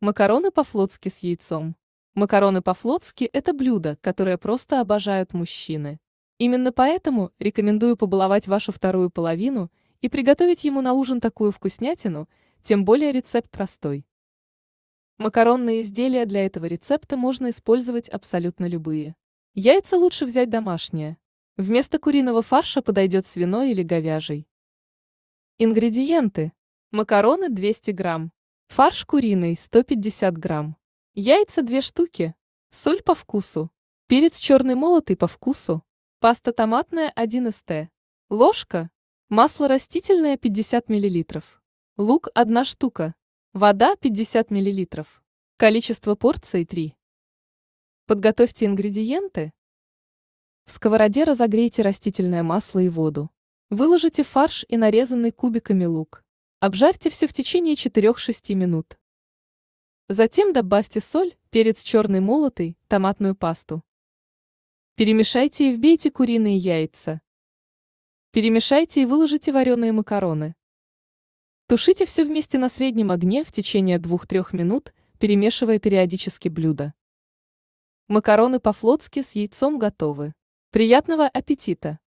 Макароны по-флотски с яйцом. Макароны по-флотски – это блюдо, которое просто обожают мужчины. Именно поэтому рекомендую побаловать вашу вторую половину и приготовить ему на ужин такую вкуснятину, тем более рецепт простой. Макаронные изделия для этого рецепта можно использовать абсолютно любые. Яйца лучше взять домашние. Вместо куриного фарша подойдет свиной или говяжий. Ингредиенты. Макароны 200 грамм фарш куриный 150 грамм, яйца 2 штуки, соль по вкусу, перец черный молотый по вкусу, паста томатная 1 ст, ложка, масло растительное 50 мл, лук 1 штука, вода 50 мл, количество порций 3. Подготовьте ингредиенты. В сковороде разогрейте растительное масло и воду. Выложите фарш и нарезанный кубиками лук. Обжарьте все в течение 4-6 минут. Затем добавьте соль, перец черный молотый, томатную пасту. Перемешайте и вбейте куриные яйца. Перемешайте и выложите вареные макароны. Тушите все вместе на среднем огне в течение 2-3 минут, перемешивая периодически блюдо. Макароны по-флотски с яйцом готовы. Приятного аппетита!